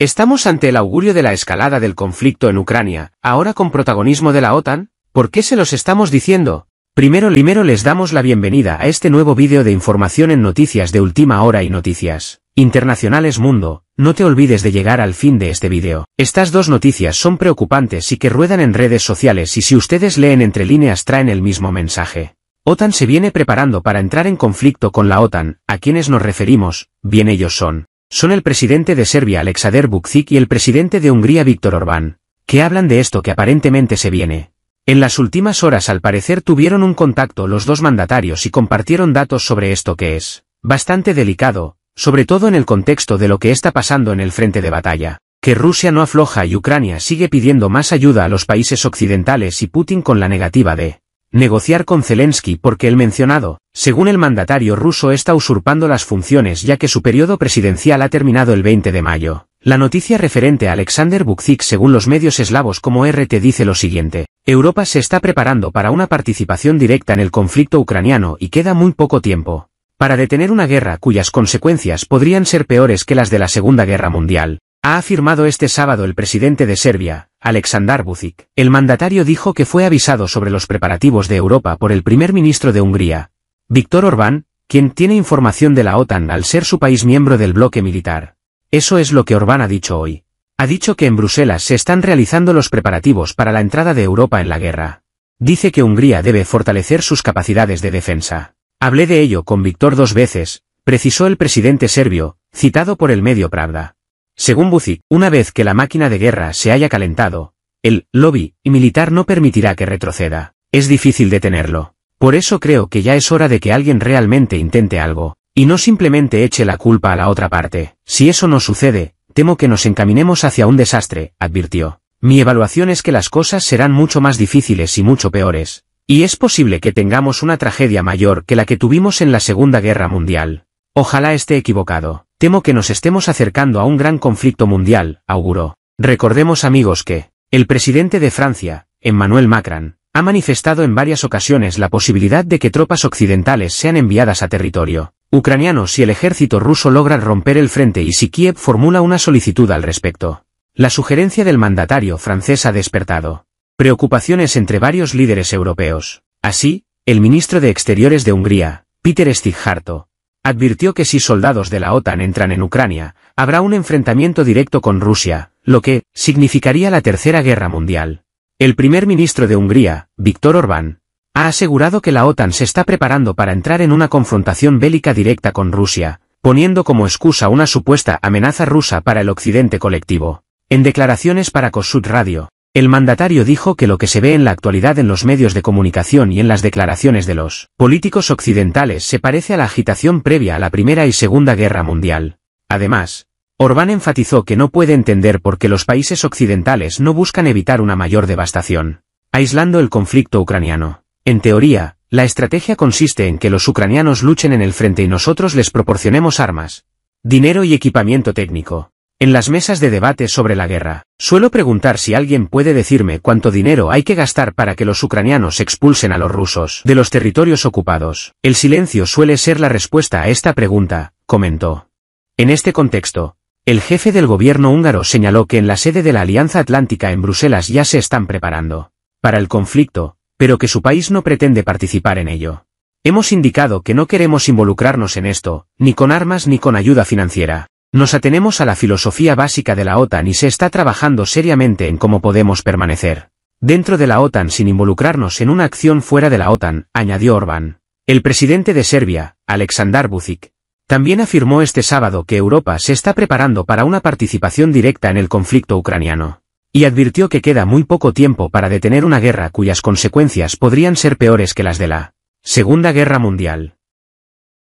Estamos ante el augurio de la escalada del conflicto en Ucrania, ahora con protagonismo de la OTAN, ¿por qué se los estamos diciendo? Primero primero les damos la bienvenida a este nuevo vídeo de información en noticias de última hora y noticias internacionales mundo, no te olvides de llegar al fin de este vídeo. Estas dos noticias son preocupantes y que ruedan en redes sociales y si ustedes leen entre líneas traen el mismo mensaje. OTAN se viene preparando para entrar en conflicto con la OTAN, a quienes nos referimos, bien ellos son son el presidente de Serbia Aleksandar Vučić y el presidente de Hungría Víctor Orbán, que hablan de esto que aparentemente se viene. En las últimas horas al parecer tuvieron un contacto los dos mandatarios y compartieron datos sobre esto que es bastante delicado, sobre todo en el contexto de lo que está pasando en el frente de batalla, que Rusia no afloja y Ucrania sigue pidiendo más ayuda a los países occidentales y Putin con la negativa de negociar con Zelensky porque el mencionado, según el mandatario ruso, está usurpando las funciones ya que su periodo presidencial ha terminado el 20 de mayo. La noticia referente a Alexander Bukzik según los medios eslavos como RT dice lo siguiente, Europa se está preparando para una participación directa en el conflicto ucraniano y queda muy poco tiempo para detener una guerra cuyas consecuencias podrían ser peores que las de la Segunda Guerra Mundial. Ha afirmado este sábado el presidente de Serbia, Aleksandar Vucic. El mandatario dijo que fue avisado sobre los preparativos de Europa por el primer ministro de Hungría, Víctor Orbán, quien tiene información de la OTAN al ser su país miembro del bloque militar. Eso es lo que Orbán ha dicho hoy. Ha dicho que en Bruselas se están realizando los preparativos para la entrada de Europa en la guerra. Dice que Hungría debe fortalecer sus capacidades de defensa. Hablé de ello con Víctor dos veces, precisó el presidente serbio, citado por el medio Pravda. Según Buzik, una vez que la máquina de guerra se haya calentado, el lobby y militar no permitirá que retroceda. Es difícil detenerlo. Por eso creo que ya es hora de que alguien realmente intente algo, y no simplemente eche la culpa a la otra parte. Si eso no sucede, temo que nos encaminemos hacia un desastre, advirtió. Mi evaluación es que las cosas serán mucho más difíciles y mucho peores, y es posible que tengamos una tragedia mayor que la que tuvimos en la Segunda Guerra Mundial. Ojalá esté equivocado. Temo que nos estemos acercando a un gran conflicto mundial, auguró. Recordemos amigos que, el presidente de Francia, Emmanuel Macron, ha manifestado en varias ocasiones la posibilidad de que tropas occidentales sean enviadas a territorio ucraniano si el ejército ruso logra romper el frente y si Kiev formula una solicitud al respecto. La sugerencia del mandatario francés ha despertado preocupaciones entre varios líderes europeos. Así, el ministro de Exteriores de Hungría, Peter Stigharto, advirtió que si soldados de la OTAN entran en Ucrania, habrá un enfrentamiento directo con Rusia, lo que significaría la Tercera Guerra Mundial. El primer ministro de Hungría, Víctor Orbán, ha asegurado que la OTAN se está preparando para entrar en una confrontación bélica directa con Rusia, poniendo como excusa una supuesta amenaza rusa para el occidente colectivo. En declaraciones para Kossuth Radio, el mandatario dijo que lo que se ve en la actualidad en los medios de comunicación y en las declaraciones de los políticos occidentales se parece a la agitación previa a la Primera y Segunda Guerra Mundial. Además, Orbán enfatizó que no puede entender por qué los países occidentales no buscan evitar una mayor devastación, aislando el conflicto ucraniano. En teoría, la estrategia consiste en que los ucranianos luchen en el frente y nosotros les proporcionemos armas, dinero y equipamiento técnico. En las mesas de debate sobre la guerra, suelo preguntar si alguien puede decirme cuánto dinero hay que gastar para que los ucranianos expulsen a los rusos de los territorios ocupados. El silencio suele ser la respuesta a esta pregunta, comentó. En este contexto, el jefe del gobierno húngaro señaló que en la sede de la Alianza Atlántica en Bruselas ya se están preparando para el conflicto, pero que su país no pretende participar en ello. Hemos indicado que no queremos involucrarnos en esto, ni con armas ni con ayuda financiera. Nos atenemos a la filosofía básica de la OTAN y se está trabajando seriamente en cómo podemos permanecer dentro de la OTAN sin involucrarnos en una acción fuera de la OTAN, añadió Orbán. El presidente de Serbia, Aleksandar Vucic, también afirmó este sábado que Europa se está preparando para una participación directa en el conflicto ucraniano, y advirtió que queda muy poco tiempo para detener una guerra cuyas consecuencias podrían ser peores que las de la Segunda Guerra Mundial.